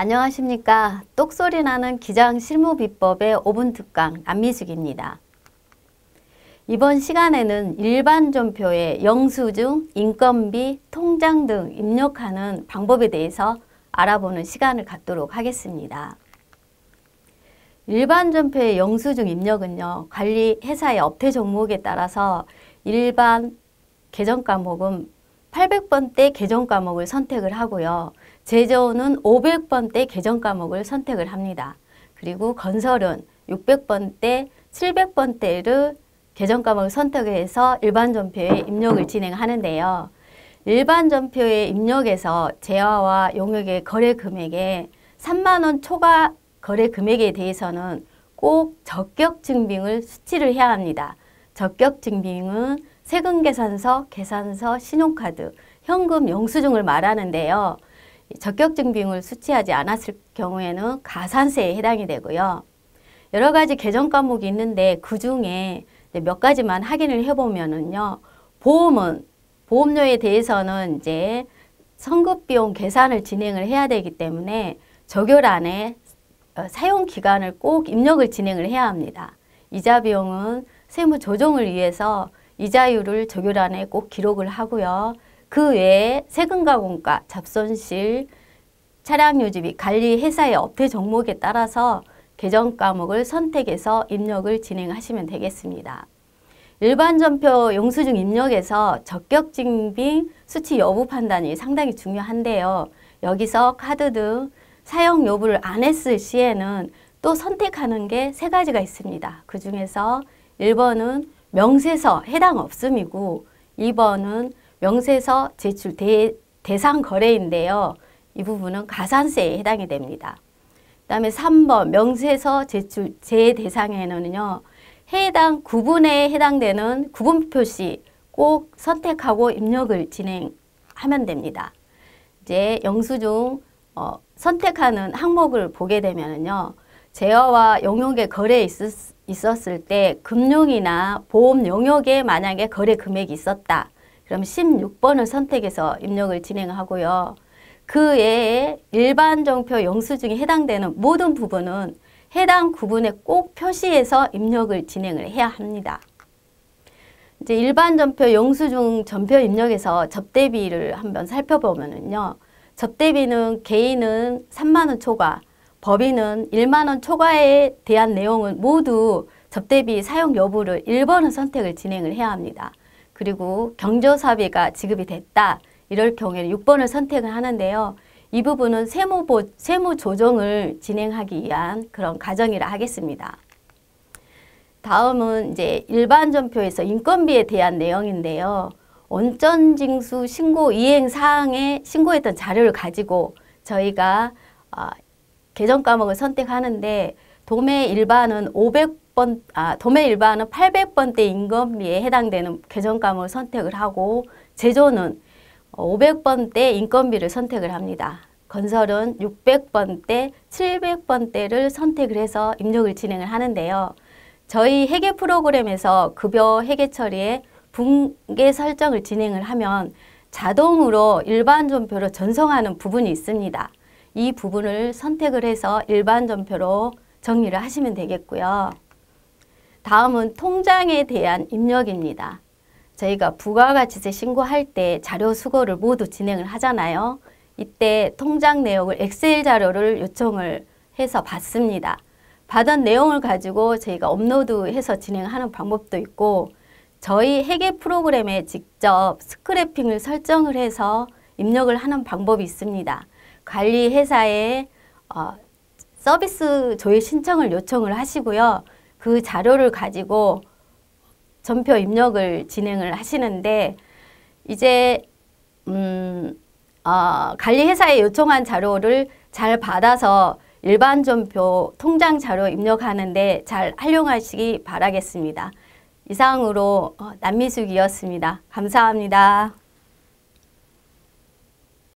안녕하십니까. 똑소리 나는 기장 실무 비법의 5분 특강 안미숙입니다. 이번 시간에는 일반 전표에 영수증, 인건비, 통장 등 입력하는 방법에 대해서 알아보는 시간을 갖도록 하겠습니다. 일반 전표의 영수증 입력은요. 관리 회사의 업태 종목에 따라서 일반 계정 과목은 800번대 계정 과목을 선택을 하고요. 제조는 500번대 개정 과목을 선택을 합니다. 그리고 건설은 600번대, 700번대를 개정 과목을 선택해서 일반 전표에 입력을 진행하는데요. 일반 전표에 입력해서 재화와 용역의 거래 금액에 3만 원 초과 거래 금액에 대해서는 꼭 적격 증빙을 수치를 해야 합니다. 적격 증빙은 세금 계산서, 계산서, 신용카드, 현금 영수증을 말하는데요. 적격증 비용을 수취하지 않았을 경우에는 가산세에 해당이 되고요. 여러 가지 개정 과목이 있는데 그 중에 몇 가지만 확인을 해보면은요. 보험은 보험료에 대해서는 이제 성급 비용 계산을 진행을 해야 되기 때문에 적용란에 어, 사용 기간을 꼭 입력을 진행을 해야 합니다. 이자 비용은 세무 조정을 위해서 이자율을 적용란에 꼭 기록을 하고요. 그 외에 세금과 공과, 잡손실, 차량 유지비, 관리 회사의 업태 종목에 따라서 개정 과목을 선택해서 입력을 진행하시면 되겠습니다. 일반 전표 영수증 입력에서 적격증빙 수치 여부 판단이 상당히 중요한데요. 여기서 카드 등 사용 여부를 안 했을 시에는 또 선택하는 게 세 가지가 있습니다. 그 중에서 1번은 명세서 해당 없음이고 2번은 명세서 제출 대, 대상 거래인데요. 이 부분은 가산세에 해당이 됩니다. 그 다음에 3번 명세서 제출 재대상에는요. 해당 구분에 해당되는 구분 표시 꼭 선택하고 입력을 진행하면 됩니다. 이제 영수 중 어, 선택하는 항목을 보게 되면요. 제어와 용역의 거래에 있었, 있었을 때 금융이나 보험 용역에 만약에 거래 금액이 있었다. 그럼 16번을 선택해서 입력을 진행하고요. 그 외에 일반 정표 영수증에 해당되는 모든 부분은 해당 구분에 꼭 표시해서 입력을 진행을 해야 합니다. 이제 일반 전표 영수증 전표 입력에서 접대비를 한번 살펴보면요 접대비는 개인은 3만 원 초과, 법인은 1만 원 초과에 대한 내용은 모두 접대비 사용 여부를 1번을 선택을 진행을 해야 합니다. 그리고 경조사비가 지급이 됐다. 이럴 경우에는 6번을 선택을 하는데요. 이 부분은 세무, 보, 세무 조정을 진행하기 위한 그런 과정이라 하겠습니다. 다음은 이제 일반 전표에서 인건비에 대한 내용인데요. 원전 징수 신고 이행 사항에 신고했던 자료를 가지고 저희가 어, 개정 과목을 선택하는데 도매 일반은 500번 아, 도매 일반은 800번대 인건비에 해당되는 계정감을 선택을 하고 제조는 500번대 어, 인건비를 선택을 합니다. 건설은 600번대, 700번대를 선택을 해서 입력을 진행을 하는데요. 저희 회계 프로그램에서 급여 회계 처리에 붕괴 설정을 진행을 하면 자동으로 일반 전표로 전송하는 부분이 있습니다. 이 부분을 선택을 해서 일반 전표로 정리를 하시면 되겠고요. 다음은 통장에 대한 입력입니다. 저희가 부가가치세 신고할 때 자료 수거를 모두 진행을 하잖아요. 이때 통장 내역을 엑셀 자료를 요청을 해서 받습니다. 받은 내용을 가지고 저희가 업로드해서 진행하는 방법도 있고 저희 회계 프로그램에 직접 스크래핑을 설정을 해서 입력을 하는 방법이 있습니다. 관리 회사에 어, 서비스 조회 신청을 요청을 하시고요. 그 자료를 가지고 전표 입력을 진행을 하시는데 이제 음, 어, 관리회사에 요청한 자료를 잘 받아서 일반 전표 통장 자료 입력하는데 잘 활용하시기 바라겠습니다. 이상으로 어, 남미숙이었습니다. 감사합니다.